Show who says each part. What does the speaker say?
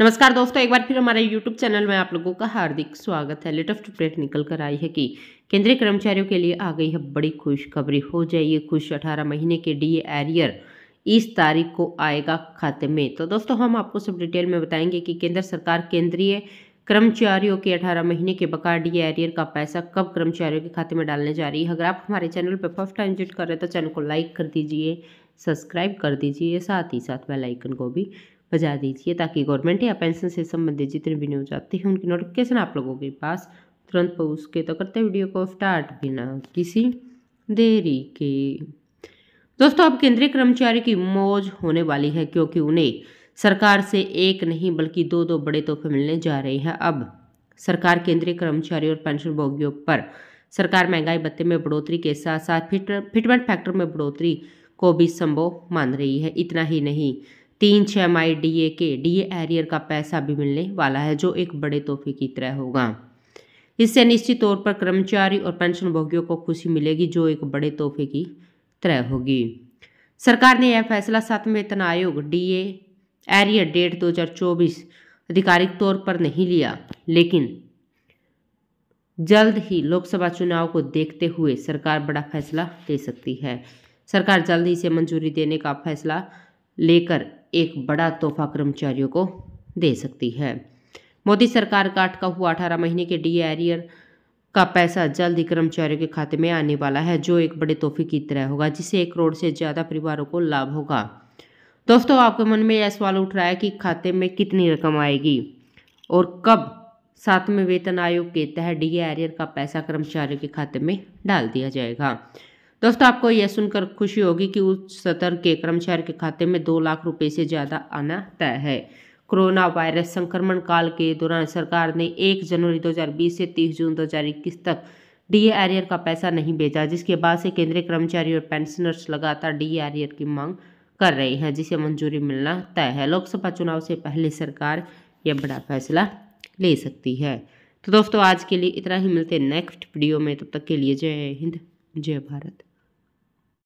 Speaker 1: नमस्कार दोस्तों एक बार फिर हमारे YouTube चैनल में आप लोगों का हार्दिक स्वागत है लेटेस्ट अपडेट निकल कर आई है कि केंद्रीय कर्मचारियों के लिए आ गई है बड़ी खुशखबरी हो जाइए खुश 18 महीने के डी एरियर इस तारीख को आएगा खाते में तो दोस्तों हम आपको सब डिटेल में बताएंगे कि केंद्र सरकार केंद्रीय कर्मचारियों के 18 महीने के बकाया डी एरियर का पैसा कब कर्मचारियों के खाते में डालने जा रही है अगर आप हमारे चैनल पर फर्स्ट टाइम विजिट कर रहे हैं तो चैनल को लाइक कर दीजिए सब्सक्राइब कर दीजिए साथ ही साथ बेल आइकन को भी बजा दीजिए ताकि गवर्नमेंट या पेंशन से संबंधित जितने भी न्यूज आते हैं उनकी नोटिफिकेशन आप लोगों के पास तुरंत पहुँच के तो करते वीडियो को स्टार्ट बिना किसी देरी के दोस्तों अब केंद्रीय कर्मचारी की मौज होने वाली है क्योंकि उन्हें सरकार से एक नहीं बल्कि दो दो बड़े तोहफे मिलने जा रहे हैं अब सरकार केंद्रीय कर्मचारी और पेंशन भोगियों पर सरकार महंगाई भत्ते में बढ़ोतरी के साथ साथ फिट फिटमेंट फैक्टर में बढ़ोतरी को भी संभव मान रही है इतना ही नहीं तीन छः माई डी ए के डी एरियर का पैसा भी मिलने वाला है जो एक बड़े तोहफे की तरह होगा इससे निश्चित तौर पर कर्मचारी और पेंशन भोगियों को खुशी मिलेगी जो एक बड़े तोहफे की तरह होगी सरकार ने यह फैसला सात वेतन आयोग डी एरियर डेट 2024 आधिकारिक तौर पर नहीं लिया लेकिन जल्द ही लोकसभा चुनाव को देखते हुए सरकार बड़ा फैसला ले सकती है सरकार जल्द ही इसे मंजूरी देने का फैसला लेकर एक बड़ा तोहफा कर्मचारियों को दे सकती है मोदी सरकार का अटका हुआ अठारह महीने के डी एरियर का पैसा जल्द ही कर्मचारियों के खाते में आने वाला है जो एक बड़े तोहफे की तरह होगा जिससे एक करोड़ से ज़्यादा परिवारों को लाभ होगा दोस्तों आपके मन में यह सवाल उठ रहा है कि खाते में कितनी रकम आएगी और कब सातवें वेतन आयोग के तहत डी एरियर का पैसा कर्मचारियों के खाते में डाल दिया जाएगा दोस्तों तो आपको यह सुनकर खुशी होगी कि उच्च सतर के कर्मचारी के खाते में दो लाख रुपए से ज़्यादा आना तय है कोरोना वायरस संक्रमण काल के दौरान सरकार ने 1 जनवरी 2020 से 30 जून 2021 तक डी एरियर का पैसा नहीं भेजा जिसके बाद से केंद्रीय कर्मचारी और पेंशनर्स लगातार डी एरियर की मांग कर रहे हैं जिसे मंजूरी मिलना तय है लोकसभा चुनाव से पहले सरकार यह बड़ा फैसला ले सकती है तो दोस्तों आज के लिए इतना ही मिलते हैं नेक्स्ट वीडियो में तब तक के लिए जय हिंद जय भारत